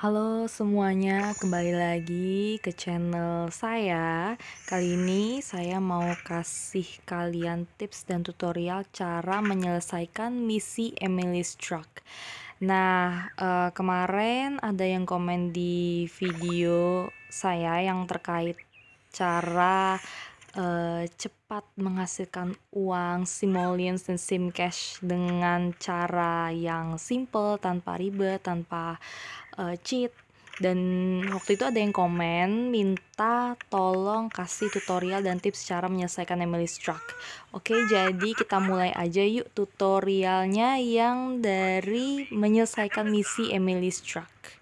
Halo semuanya, kembali lagi ke channel saya. Kali ini saya mau kasih kalian tips dan tutorial cara menyelesaikan misi Emily's Truck. Nah, eh, kemarin ada yang komen di video saya yang terkait cara Eh, cepat menghasilkan uang simoleons dan sim cash dengan cara yang simple tanpa ribet, tanpa, uh, cheat, dan waktu itu ada yang komen minta tolong kasih tutorial dan tips cara menyelesaikan Emily Struck. Oke, jadi kita mulai aja yuk tutorialnya yang dari menyelesaikan misi Emily Struck.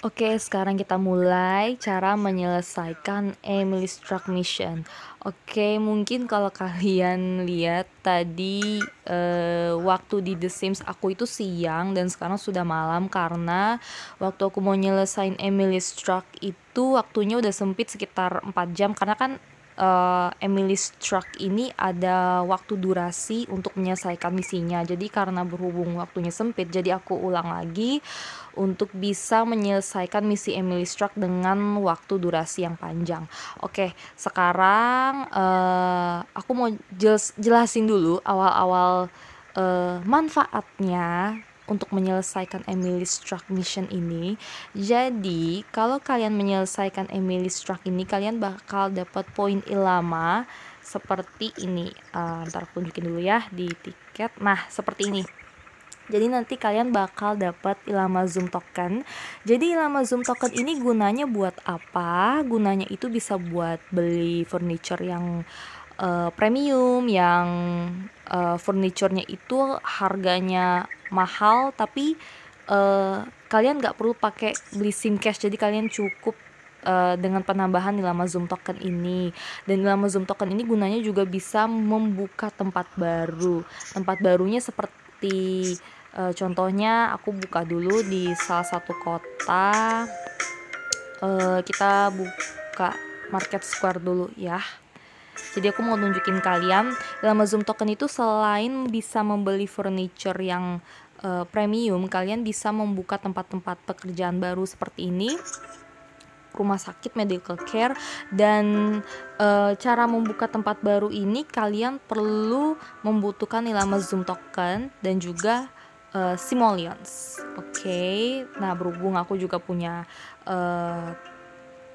Oke, sekarang kita mulai cara menyelesaikan Emily Struck Mission. Oke, mungkin kalau kalian lihat tadi eh, waktu di The Sims aku itu siang dan sekarang sudah malam karena waktu aku mau nyelesain Emily's Truck itu waktunya udah sempit sekitar 4 jam karena kan uh, Emily Struck ini ada waktu durasi untuk menyelesaikan misinya. Jadi karena berhubung waktunya sempit, jadi aku ulang lagi untuk bisa menyelesaikan misi Emily Struck dengan waktu durasi yang panjang. Oke, sekarang uh, aku mau jelasin dulu awal-awal uh, manfaatnya untuk menyelesaikan Emily's Truck Mission ini. Jadi, kalau kalian menyelesaikan Emily's Truck ini, kalian bakal dapat poin ilama seperti ini. Uh, ntar aku tunjukin dulu ya di tiket. Nah, seperti ini. Jadi nanti kalian bakal dapat Ilama Zoom token. Jadi Ilama Zoom token ini gunanya buat apa? Gunanya itu bisa buat beli furniture yang uh, premium yang uh, eh, furniturnya itu harganya mahal tapi uh, kalian nggak perlu pakai beli SIM cash jadi kalian cukup uh, dengan penambahan nilai Zoom token ini dan nilai Zoom token ini gunanya juga bisa membuka tempat baru tempat barunya seperti uh, contohnya aku buka dulu di salah satu kota uh, kita buka market square dulu ya jadi aku mau tunjukin kalian Dalam Zoom Token itu selain bisa membeli furniture yang uh, premium, kalian bisa membuka tempat-tempat pekerjaan baru seperti ini rumah sakit medical care dan e, cara membuka tempat baru ini kalian perlu membutuhkan nilama zoom token dan juga e, simoleons oke okay? nah berhubung aku juga punya e,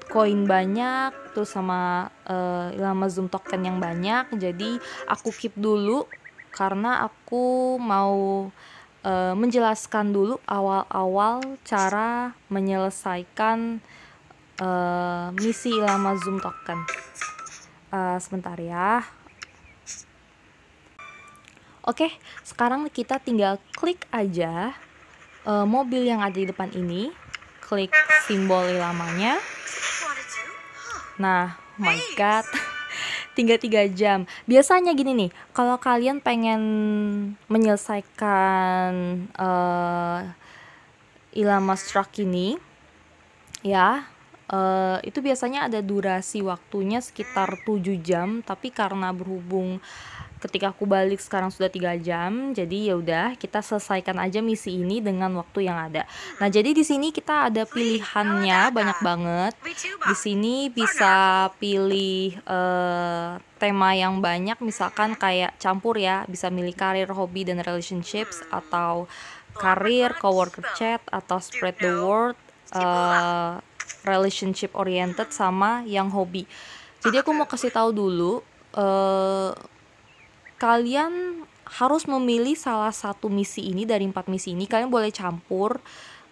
koin banyak terus sama uh, eh, lama zoom token yang banyak jadi aku keep dulu karena aku mau uh, menjelaskan dulu awal-awal cara menyelesaikan uh, misi lama zoom token uh, sebentar ya Oke, sekarang kita tinggal klik aja uh, mobil yang ada di depan ini, klik simbol ilamanya, Nah, oh my god. Tinggal 3 jam. Biasanya gini nih, kalau kalian pengen menyelesaikan uh, eh, ilama struck ini ya, uh, itu biasanya ada durasi waktunya sekitar 7 jam, tapi karena berhubung ketika aku balik sekarang sudah tiga jam jadi ya udah kita selesaikan aja misi ini dengan waktu yang ada nah jadi di sini kita ada pilihannya banyak banget di sini bisa pilih uh, tema yang banyak misalkan kayak campur ya bisa milih karir hobi dan relationships hmm. atau karir coworker chat atau spread the word uh, eh, relationship oriented sama yang hobi jadi aku mau kasih tahu dulu uh, kalian harus memilih salah satu misi ini dari empat misi ini kalian boleh campur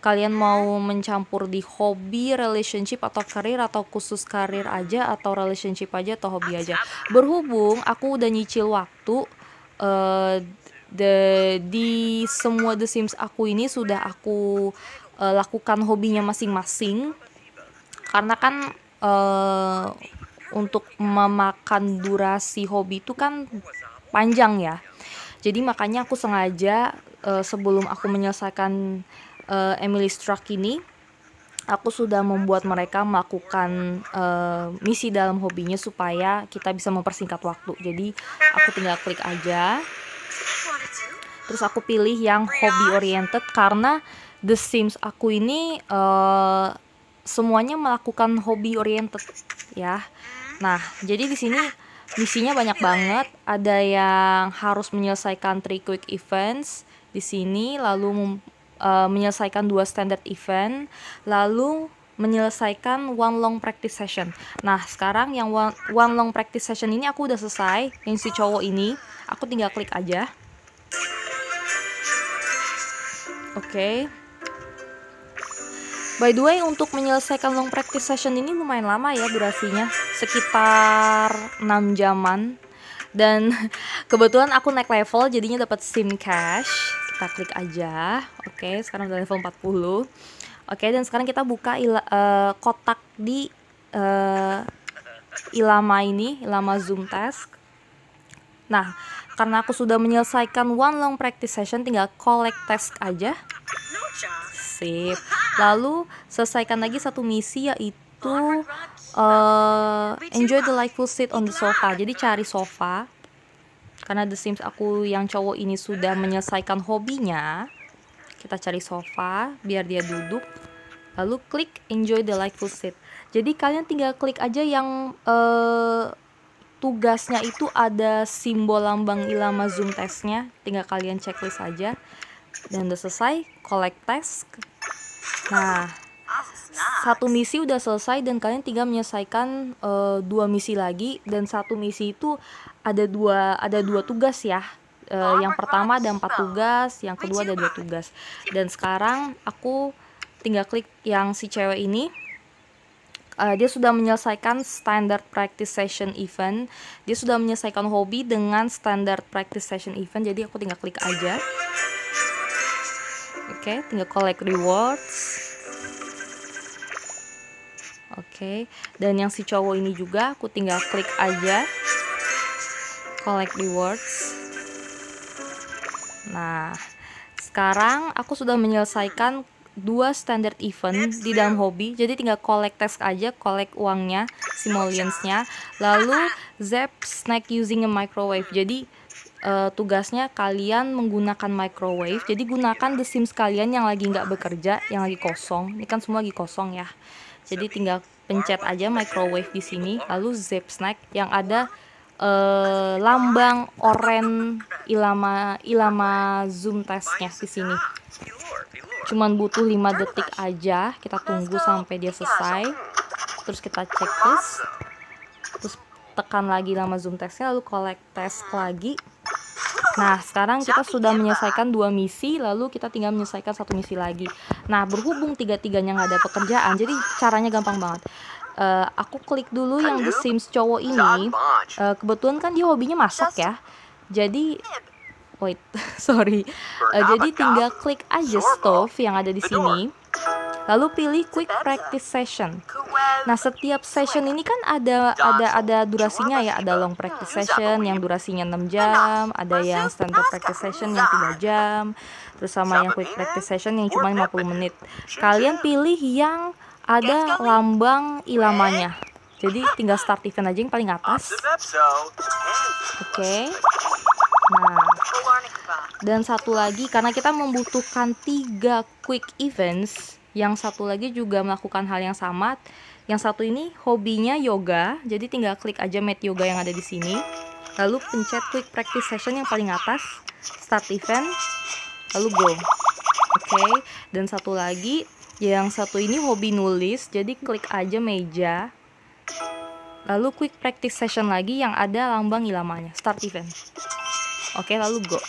kalian mau mencampur di hobi, relationship atau karir atau khusus karir aja atau relationship aja atau hobi aja. Berhubung aku udah nyicil waktu uh, eh, the, di semua The Sims aku ini sudah aku uh, lakukan hobinya masing-masing. Karena kan uh, untuk memakan durasi hobi itu kan panjang ya. Jadi makanya aku sengaja uh, sebelum aku menyelesaikan uh, Emily Struck ini aku sudah membuat mereka melakukan uh, misi dalam hobinya supaya kita bisa mempersingkat waktu. Jadi aku tinggal klik aja. Terus aku pilih yang hobi oriented karena The Sims aku ini uh, semuanya melakukan hobi oriented ya. Nah, jadi di sini misinya banyak banget. Ada yang harus menyelesaikan three quick events di sini, lalu uh, menyelesaikan dua standard event, lalu menyelesaikan one long practice session. Nah, sekarang yang one, one long practice session ini aku udah selesai, yang si cowok ini, aku tinggal klik aja. Oke. Okay. By the way, untuk menyelesaikan long practice session ini lumayan lama ya durasinya, sekitar 6 jaman. Dan kebetulan aku naik level jadinya dapat SIM cash. Kita klik aja. Oke, sekarang udah level 40. Oke, dan sekarang kita buka uh, kotak di uh, Ilama ini, Ilama Zoom Task. Nah, karena aku sudah menyelesaikan one long practice session tinggal collect task aja. Sip. Lalu selesaikan lagi satu misi yaitu uh, enjoy the delightful seat on the sofa. Jadi cari sofa. Karena The Sims aku yang cowok ini sudah menyelesaikan hobinya. Kita cari sofa biar dia duduk. Lalu klik enjoy the delightful seat Jadi kalian tinggal klik aja yang uh, tugasnya itu ada simbol lambang ilama zoom testnya. Tinggal kalian checklist aja. Dan udah selesai, collect task Nah, satu misi udah selesai dan kalian tinggal menyelesaikan uh, dua misi lagi dan satu misi itu ada dua ada dua tugas ya. Uh, yang pertama ada empat tugas, yang kedua ada dua tugas. Dan sekarang aku tinggal klik yang si cewek ini uh, dia sudah menyelesaikan standard practice session event. Dia sudah menyelesaikan hobi dengan standard practice session event. Jadi aku tinggal klik aja okay, tinggal collect rewards oke okay. dan yang si cowok ini juga aku tinggal klik aja collect rewards nah sekarang aku sudah menyelesaikan dua standard event di dalam hobi jadi tinggal collect task aja collect uangnya simoleonsnya lalu zap snack using a microwave jadi uh, tugasnya kalian menggunakan microwave. Jadi gunakan the sims kalian yang lagi nggak bekerja, yang lagi kosong. Ini kan semua lagi kosong ya. Jadi tinggal pencet aja microwave di sini, lalu zip snack yang ada uh, lambang oren ilama ilama zoom testnya di sini. Cuman butuh 5 detik aja. Kita tunggu sampai dia selesai. Terus kita cek terus. Terus tekan lagi lama zoom testnya lalu collect test lagi Nah, sekarang kita sudah menyelesaikan dua misi, lalu kita tinggal menyelesaikan satu misi lagi. Nah, berhubung tiga-tiganya nggak ada pekerjaan, jadi caranya gampang banget. Uh, aku klik dulu yang The Sims cowok ini. Uh, kebetulan kan dia hobinya masak ya. Jadi wait, sorry. Uh, jadi tinggal klik aja stove yang ada di sini lalu pilih quick practice session. Nah, setiap session ini kan ada ada ada durasinya ya, ada long practice kan? session yang durasinya 6 jam, ada yang standard practice session yang 3 jam, terus sama yang quick practice session yang cuma 50 menit. Kalian pilih yang ada lambang ilamanya. Jadi tinggal start event aja yang paling atas. Oke. Okay. Nah, dan satu lagi karena kita membutuhkan tiga quick events yang satu lagi juga melakukan hal yang sama. Yang satu ini hobinya yoga, jadi tinggal klik aja mat yoga yang ada di sini. Lalu pencet quick practice session yang paling atas, start event, lalu go. Oke, okay. dan satu lagi yang satu ini hobi nulis, jadi klik aja meja. Lalu quick practice session lagi yang ada lambang ilamanya, start event. Oke, okay, lalu go. Oke.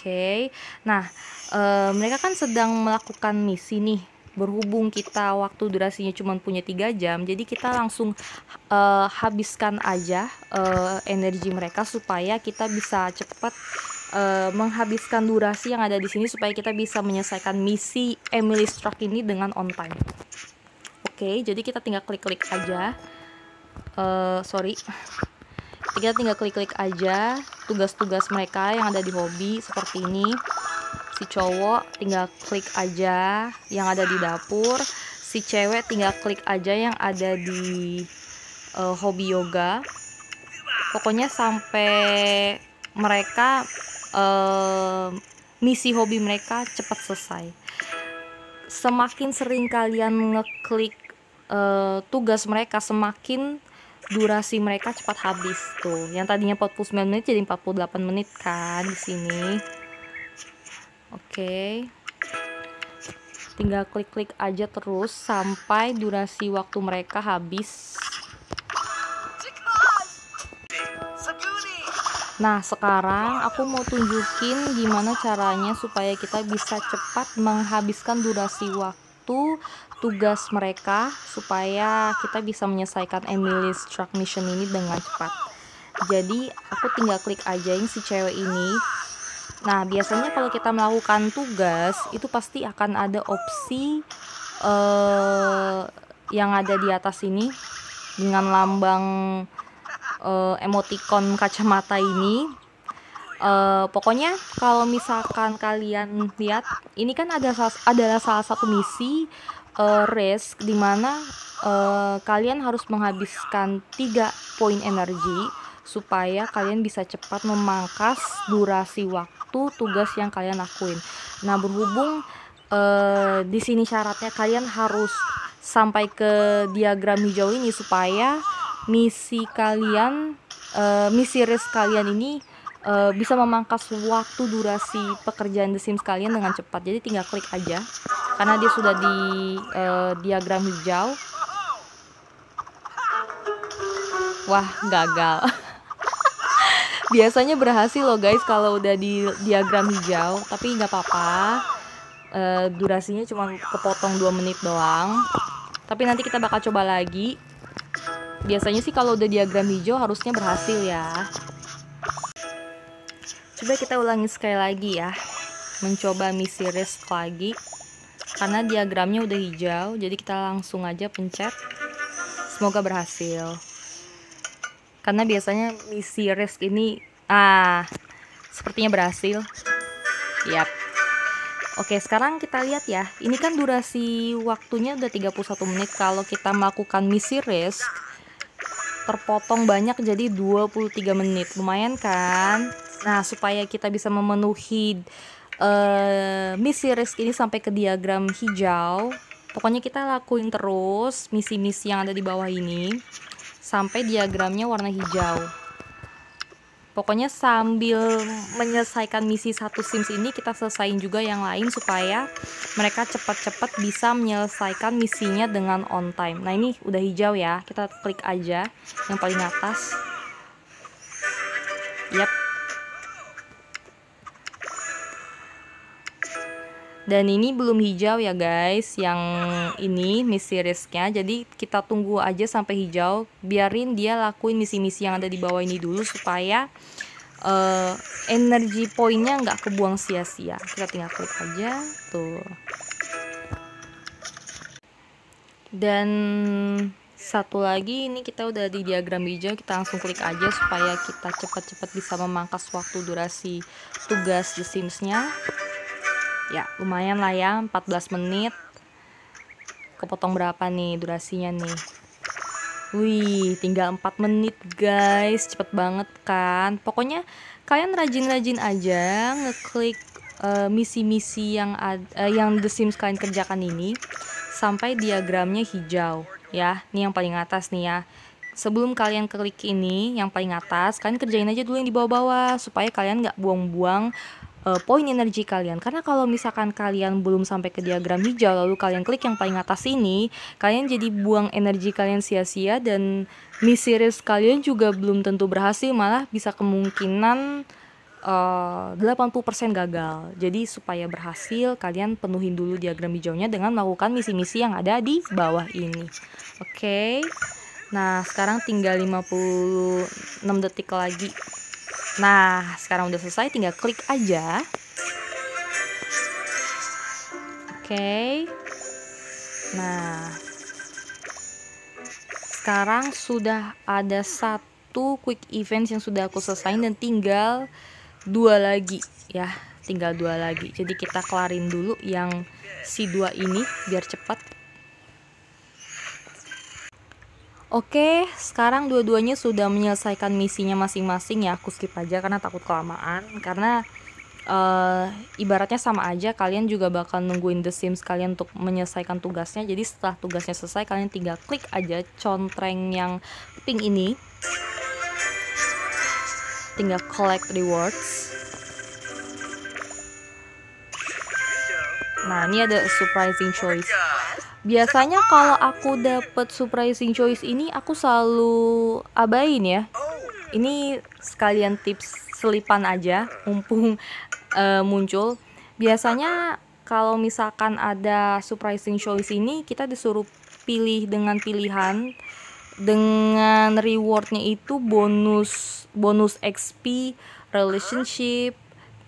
Okay. Nah, uh, mereka kan sedang melakukan misi nih berhubung kita waktu durasinya cuma punya tiga jam jadi kita langsung uh, habiskan aja uh, energi mereka supaya kita bisa cepat uh, menghabiskan durasi yang ada di sini supaya kita bisa menyelesaikan misi Emily Struck ini dengan on time oke okay, jadi kita tinggal klik-klik aja uh, sorry kita tinggal klik-klik aja tugas-tugas mereka yang ada di hobi seperti ini si cowok tinggal klik aja yang ada di dapur si cewek tinggal klik aja yang ada di uh, hobi yoga pokoknya sampai mereka uh, misi hobi mereka cepat selesai semakin sering kalian ngeklik uh, tugas mereka semakin durasi mereka cepat habis tuh. Yang tadinya 49 menit jadi 48 menit kan di sini oke okay. tinggal klik-klik aja terus sampai durasi waktu mereka habis Nah, sekarang aku mau tunjukin gimana caranya supaya kita bisa cepat menghabiskan durasi waktu tugas mereka supaya kita bisa menyelesaikan Emily's truck mission ini dengan cepat. Jadi, aku tinggal klik aja yang si cewek ini Nah, biasanya kalau kita melakukan tugas itu pasti akan ada opsi uh, yang ada di atas ini dengan lambang uh, emoticon kacamata ini. Uh, pokoknya kalau misalkan kalian lihat, ini kan ada adalah salah satu misi uh, race di mana uh, kalian harus menghabiskan tiga poin energi supaya kalian bisa cepat memangkas durasi waktu satu tugas yang kalian lakuin. Nah, berhubung eh, di sini syaratnya kalian harus sampai ke diagram hijau ini supaya misi kalian uh, misi risk kalian ini uh, bisa memangkas waktu durasi pekerjaan The Sims kalian dengan cepat. Jadi tinggal klik aja karena dia sudah di uh, diagram hijau. Wah, gagal. biasanya berhasil loh guys kalau udah di diagram hijau tapi nggak apa-apa e, durasinya cuma kepotong 2 menit doang tapi nanti kita bakal coba lagi biasanya sih kalau udah diagram hijau harusnya berhasil ya coba kita ulangi sekali lagi ya mencoba misi risk lagi karena diagramnya udah hijau jadi kita langsung aja pencet semoga berhasil karena biasanya misi risk ini ah sepertinya berhasil yap Oke sekarang kita lihat ya ini kan durasi waktunya udah 31 menit kalau kita melakukan misi risk terpotong banyak jadi 23 menit lumayan kan nah supaya kita bisa memenuhi uh, misi risk ini sampai ke diagram hijau pokoknya kita lakuin terus misi-misi yang ada di bawah ini sampai diagramnya warna hijau pokoknya sambil menyelesaikan misi satu sims ini kita selesaiin juga yang lain supaya mereka cepat-cepat bisa menyelesaikan misinya dengan on time nah ini udah hijau ya kita klik aja yang paling atas yap dan ini belum hijau ya guys yang ini misi risknya jadi kita tunggu aja sampai hijau biarin dia lakuin misi-misi yang ada di bawah ini dulu supaya uh, energi poinnya nggak kebuang sia-sia kita tinggal klik aja tuh dan satu lagi ini kita udah di diagram hijau kita langsung klik aja supaya kita cepat-cepat bisa memangkas waktu durasi tugas di simsnya ya lumayan lah ya 14 menit kepotong berapa nih durasinya nih Wih, tinggal 4 menit guys, cepet banget kan Pokoknya kalian rajin-rajin aja ngeklik eh, misi-misi uh, yang ad, uh, yang The Sims kalian kerjakan ini Sampai diagramnya hijau ya, ini yang paling atas nih ya Sebelum kalian klik ini, yang paling atas, kalian kerjain aja dulu yang di bawah-bawah Supaya kalian nggak buang-buang uh, poin energi kalian. Karena kalau misalkan kalian belum sampai ke diagram hijau lalu kalian klik yang paling atas ini, kalian jadi buang energi kalian sia-sia dan misi series kalian juga belum tentu berhasil, malah bisa kemungkinan eh, uh, 80% gagal. Jadi supaya berhasil kalian penuhin dulu diagram hijaunya dengan melakukan misi-misi yang ada di bawah ini. Oke. Okay? Nah, sekarang tinggal 56 detik lagi. Nah, sekarang udah selesai, tinggal klik aja. Oke. Okay. Nah, sekarang sudah ada satu quick event yang sudah aku selesaikan dan tinggal dua lagi ya, tinggal dua lagi. Jadi kita kelarin dulu yang si dua ini biar cepat. Oke, sekarang dua-duanya sudah menyelesaikan misinya masing-masing ya. Aku skip aja karena takut kelamaan. Karena uh, ibaratnya sama aja, kalian juga bakal nungguin The Sims kalian untuk menyelesaikan tugasnya. Jadi setelah tugasnya selesai, kalian tinggal klik aja contreng yang pink ini. Tinggal collect rewards. Nah, ini ada surprising choice biasanya kalau aku dapet surprising choice ini aku selalu abain ya ini sekalian tips selipan aja mumpung uh, muncul biasanya kalau misalkan ada surprising choice ini kita disuruh pilih dengan pilihan dengan rewardnya itu bonus bonus XP relationship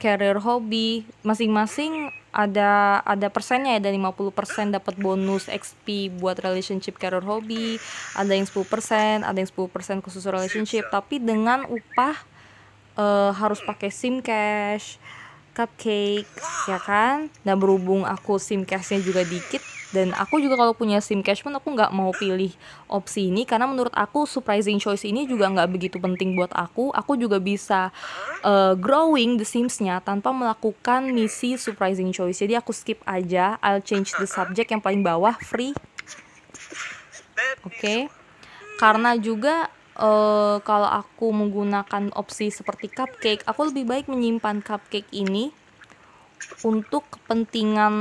career hobi masing-masing ada ada persennya ya, ada 50% dapat bonus XP buat relationship career hobi, ada yang 10%, ada yang 10% khusus relationship, tapi dengan upah uh, harus pakai SIM cash, cupcake, ya kan? Dan berhubung aku SIM cashnya juga dikit, dan aku juga kalau punya sim cash pun aku nggak mau pilih opsi ini karena menurut aku surprising choice ini juga nggak begitu penting buat aku aku juga bisa uh, growing the Sims-nya tanpa melakukan misi surprising choice jadi aku skip aja I'll change the subject yang paling bawah free oke okay. karena juga uh, kalau aku menggunakan opsi seperti cupcake aku lebih baik menyimpan cupcake ini untuk kepentingan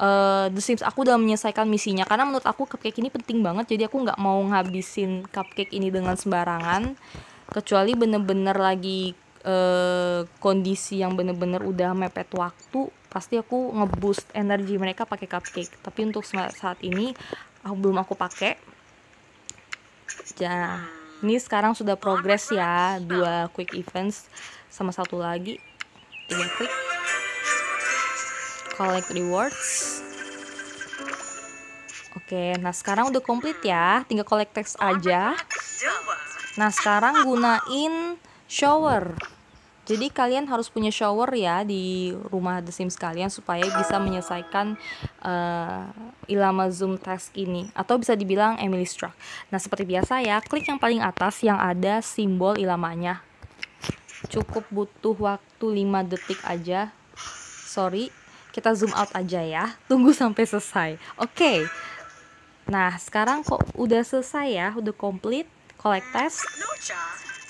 uh, The Sims aku dalam menyelesaikan misinya karena menurut aku cupcake ini penting banget jadi aku nggak mau ngabisin cupcake ini dengan sembarangan kecuali bener-bener lagi uh, kondisi yang bener-bener udah mepet waktu pasti aku ngeboost energi mereka pakai cupcake tapi untuk saat ini aku belum aku pakai ya ini sekarang sudah progres ya dua quick events sama satu lagi tiga quick collect rewards. Oke, nah sekarang udah komplit ya. Tinggal collect text aja. Nah, sekarang gunain shower. Jadi kalian harus punya shower ya di rumah The Sims kalian supaya bisa menyelesaikan uh, Ilama Zoom task ini atau bisa dibilang Emily Struck. Nah, seperti biasa ya, klik yang paling atas yang ada simbol ilamanya. Cukup butuh waktu 5 detik aja. Sorry, kita zoom out aja ya tunggu sampai selesai oke okay. nah sekarang kok udah selesai ya udah complete collect test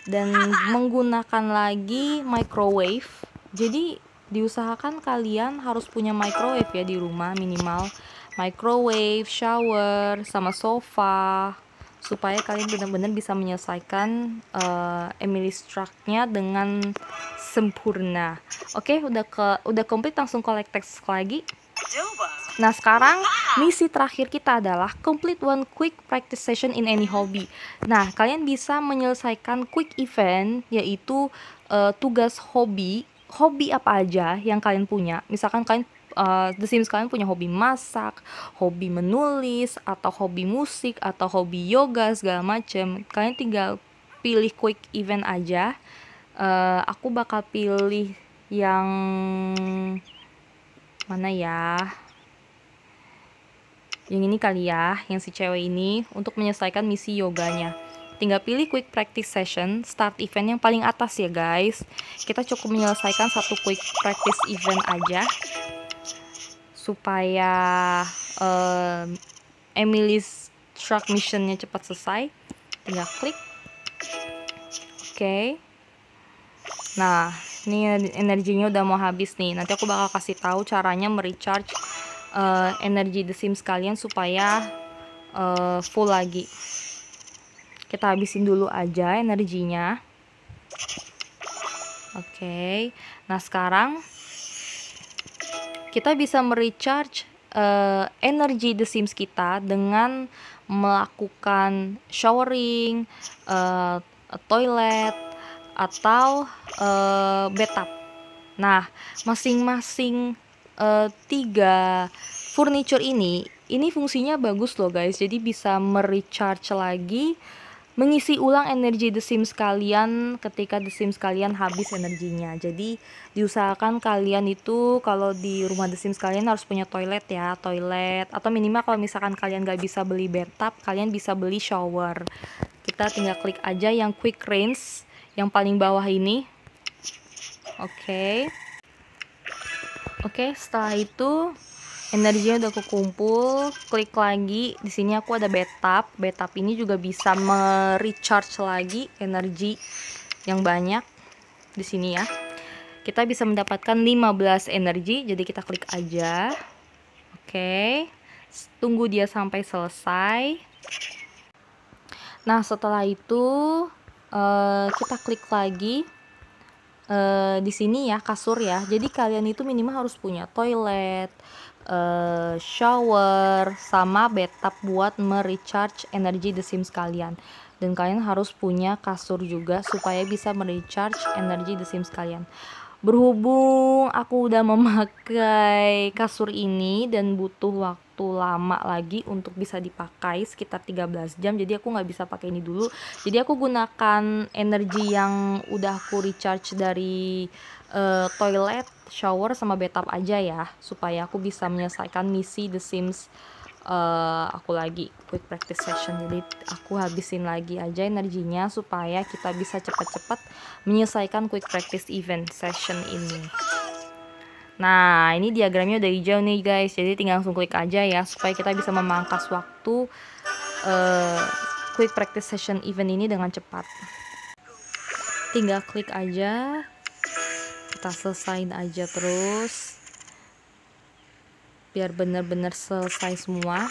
dan menggunakan lagi microwave jadi diusahakan kalian harus punya microwave ya di rumah minimal microwave shower sama sofa supaya kalian benar-benar bisa menyelesaikan uh, Emily Struck-nya dengan sempurna. Oke, okay, udah ke udah komplit langsung collect text lagi. Nah, sekarang misi terakhir kita adalah complete one quick practice session in any hobby. Nah, kalian bisa menyelesaikan quick event yaitu uh, tugas hobi hobi apa aja yang kalian punya. Misalkan kalian uh, the Sims kalian punya hobi masak, hobi menulis, atau hobi musik, atau hobi yoga segala macem, kalian tinggal pilih quick event aja. Uh, aku bakal pilih yang mana ya? Yang ini kali ya, yang si cewek ini untuk menyelesaikan misi yoganya. Tinggal pilih quick practice session, start event yang paling atas ya guys. Kita cukup menyelesaikan satu quick practice event aja supaya uh, Emily's truck missionnya cepat selesai tinggal klik oke okay. nah ini energinya udah mau habis nih nanti aku bakal kasih tahu caranya merecharge uh, energi the sims kalian supaya uh, full lagi kita habisin dulu aja energinya oke okay. nah sekarang kita bisa merecharge uh, energi The Sims kita dengan melakukan showering, uh, toilet, atau uh, bathtub. Nah, masing-masing uh, tiga furniture ini, ini fungsinya bagus loh guys. Jadi bisa merecharge lagi mengisi ulang energi The Sims kalian ketika The Sims kalian habis energinya. Jadi diusahakan kalian itu kalau di rumah The Sims kalian harus punya toilet ya, toilet atau minimal kalau misalkan kalian gak bisa beli bathtub, kalian bisa beli shower. Kita tinggal klik aja yang quick rinse yang paling bawah ini. Oke. Okay. Oke, okay, setelah itu energinya udah aku kumpul, klik lagi di sini aku ada betap betap ini juga bisa merecharge lagi energi yang banyak di sini ya kita bisa mendapatkan 15 energi jadi kita klik aja oke okay. tunggu dia sampai selesai nah setelah itu uh, kita klik lagi uh, di sini ya kasur ya. Jadi kalian itu minimal harus punya toilet, uh, shower, sama bathtub buat merecharge energi The Sims kalian. Dan kalian harus punya kasur juga supaya bisa merecharge energi The Sims kalian berhubung aku udah memakai kasur ini dan butuh waktu lama lagi untuk bisa dipakai sekitar 13 jam jadi aku nggak bisa pakai ini dulu jadi aku gunakan energi yang udah aku recharge dari uh, toilet shower sama bathtub aja ya supaya aku bisa menyelesaikan misi The Sims uh, aku lagi quick practice session jadi aku habisin lagi aja energinya supaya kita bisa cepat-cepat menyelesaikan quick practice event session ini nah ini diagramnya udah hijau nih guys jadi tinggal langsung klik aja ya supaya kita bisa memangkas waktu uh, quick practice session event ini dengan cepat tinggal klik aja kita selesain aja terus biar benar-benar selesai semua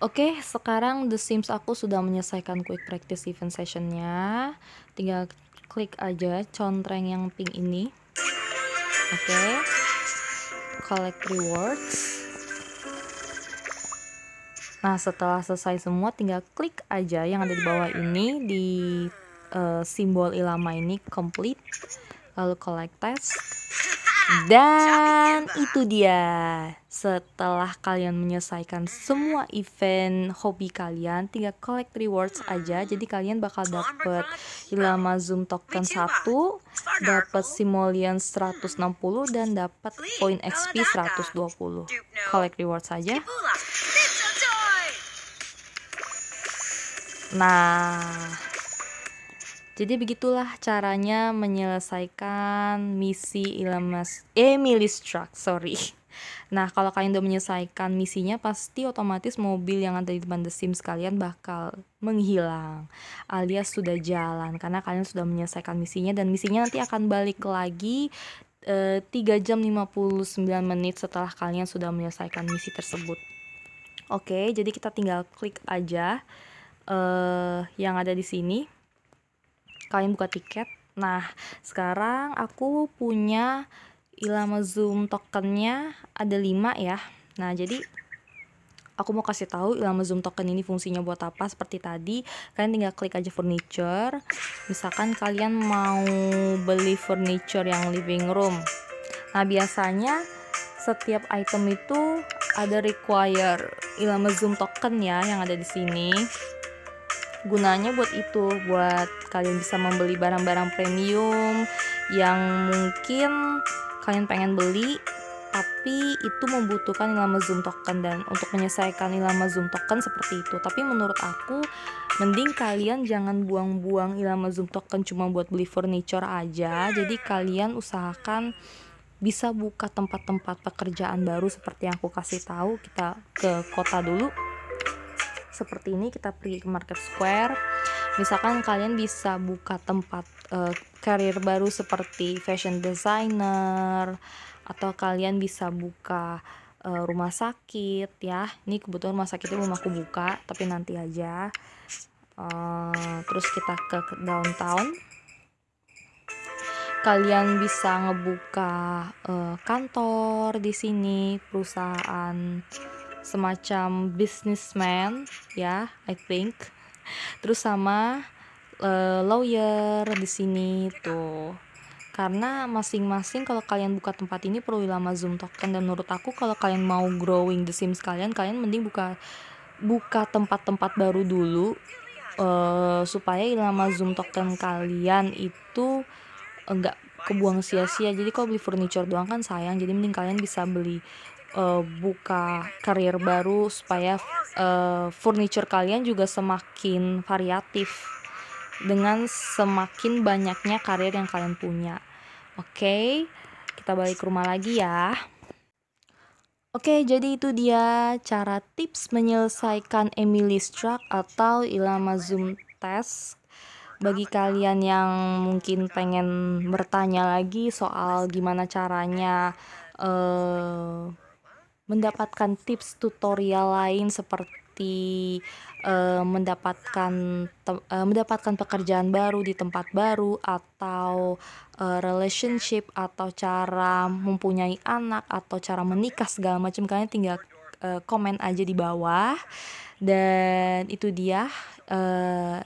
Oke, okay, sekarang The Sims aku sudah menyelesaikan quick practice event sessionnya. Tinggal klik aja contreng yang pink ini. Oke. Okay. Collect rewards. Nah, setelah selesai semua tinggal klik aja yang ada di bawah ini di uh, simbol ilama ini complete lalu collect task dan itu dia. Setelah kalian menyelesaikan semua event hobi kalian, tinggal collect rewards hmm. aja. Jadi kalian bakal dapet Ilama Zoom Token 1, dapet Simoleon 160 dan dapat poin XP 120. Collect rewards aja. Nah, jadi begitulah caranya menyelesaikan misi Ilamas Emily eh, Struck, sorry. Nah, kalau kalian udah menyelesaikan misinya, pasti otomatis mobil yang ada di depan The Sims kalian bakal menghilang alias sudah jalan karena kalian sudah menyelesaikan misinya dan misinya nanti akan balik lagi eh, 3 jam 59 menit setelah kalian sudah menyelesaikan misi tersebut. Oke, jadi kita tinggal klik aja eh, yang ada di sini kalian buka tiket nah sekarang aku punya Ilama Zoom tokennya ada lima ya nah jadi aku mau kasih tahu Ilama Zoom token ini fungsinya buat apa seperti tadi kalian tinggal klik aja furniture misalkan kalian mau beli furniture yang living room nah biasanya setiap item itu ada require Ilama Zoom token ya yang ada di sini gunanya buat itu buat kalian bisa membeli barang-barang premium yang mungkin kalian pengen beli tapi itu membutuhkan ilama zoom token dan untuk menyelesaikan ilama zoom token seperti itu tapi menurut aku mending kalian jangan buang-buang ilama zoom token cuma buat beli furniture aja jadi kalian usahakan bisa buka tempat-tempat pekerjaan baru seperti yang aku kasih tahu kita ke kota dulu seperti ini kita pergi ke market square misalkan kalian bisa buka tempat uh, karir baru seperti fashion designer atau kalian bisa buka uh, rumah sakit ya ini kebetulan rumah sakit itu belum aku buka tapi nanti aja uh, terus kita ke downtown kalian bisa ngebuka uh, kantor di sini perusahaan semacam businessman ya I think terus sama uh, lawyer di sini tuh karena masing-masing kalau kalian buka tempat ini perlu lama zoom token dan menurut aku kalau kalian mau growing the sims kalian kalian mending buka buka tempat-tempat baru dulu uh, supaya lama zoom token kalian itu enggak kebuang iya, sia-sia jadi kalau beli furniture doang kan sayang jadi mending kalian bisa beli uh, buka karir baru supaya uh, furniture kalian juga semakin variatif dengan semakin banyaknya karir yang kalian punya. Oke, okay, kita balik ke rumah lagi ya. Oke, okay, jadi itu dia cara tips menyelesaikan Emily Struck atau Ilama Zoom Test bagi kalian yang mungkin pengen bertanya lagi soal gimana caranya uh, mendapatkan tips tutorial lain seperti uh, mendapatkan uh, mendapatkan pekerjaan baru di tempat baru atau uh, relationship atau cara mempunyai anak atau cara menikah segala macam kalian tinggal uh, komen aja di bawah dan itu dia uh,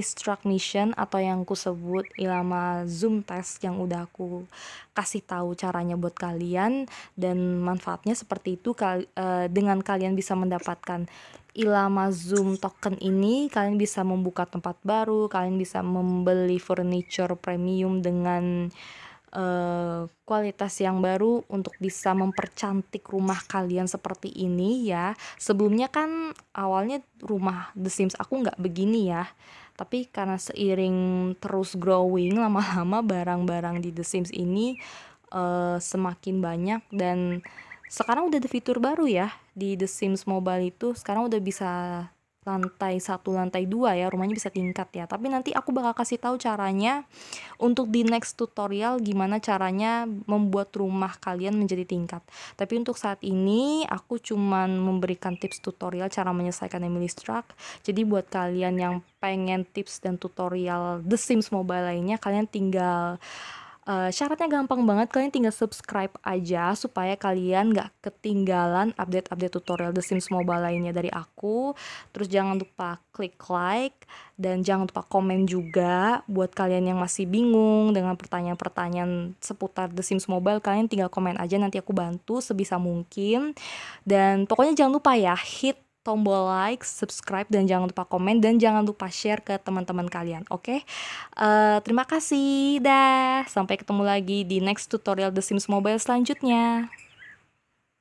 Struck Mission atau yang ku sebut Ilama Zoom Test yang udah aku kasih tahu caranya buat kalian dan manfaatnya seperti itu kal uh, dengan kalian bisa mendapatkan Ilama Zoom token ini kalian bisa membuka tempat baru, kalian bisa membeli furniture premium dengan uh, Eh, kualitas yang baru untuk bisa mempercantik rumah kalian seperti ini ya. Sebelumnya kan awalnya rumah The Sims aku nggak begini ya. Tapi karena seiring terus growing lama-lama barang-barang di The Sims ini uh, semakin banyak dan sekarang udah ada fitur baru ya di The Sims Mobile itu sekarang udah bisa lantai satu lantai dua ya rumahnya bisa tingkat ya tapi nanti aku bakal kasih tahu caranya untuk di next tutorial gimana caranya membuat rumah kalian menjadi tingkat tapi untuk saat ini aku cuman memberikan tips tutorial cara menyelesaikan Emily Struck jadi buat kalian yang pengen tips dan tutorial The Sims Mobile lainnya kalian tinggal Uh, syaratnya gampang banget, kalian tinggal subscribe aja supaya kalian gak ketinggalan update-update tutorial The Sims Mobile lainnya dari aku. Terus jangan lupa klik like dan jangan lupa komen juga buat kalian yang masih bingung dengan pertanyaan-pertanyaan seputar The Sims Mobile, kalian tinggal komen aja nanti aku bantu sebisa mungkin. Dan pokoknya jangan lupa ya hit tombol like, subscribe, dan jangan lupa komen, dan jangan lupa share ke teman-teman kalian. Oke, okay? uh, eh, terima kasih. Dah, sampai ketemu lagi di next tutorial The Sims Mobile selanjutnya.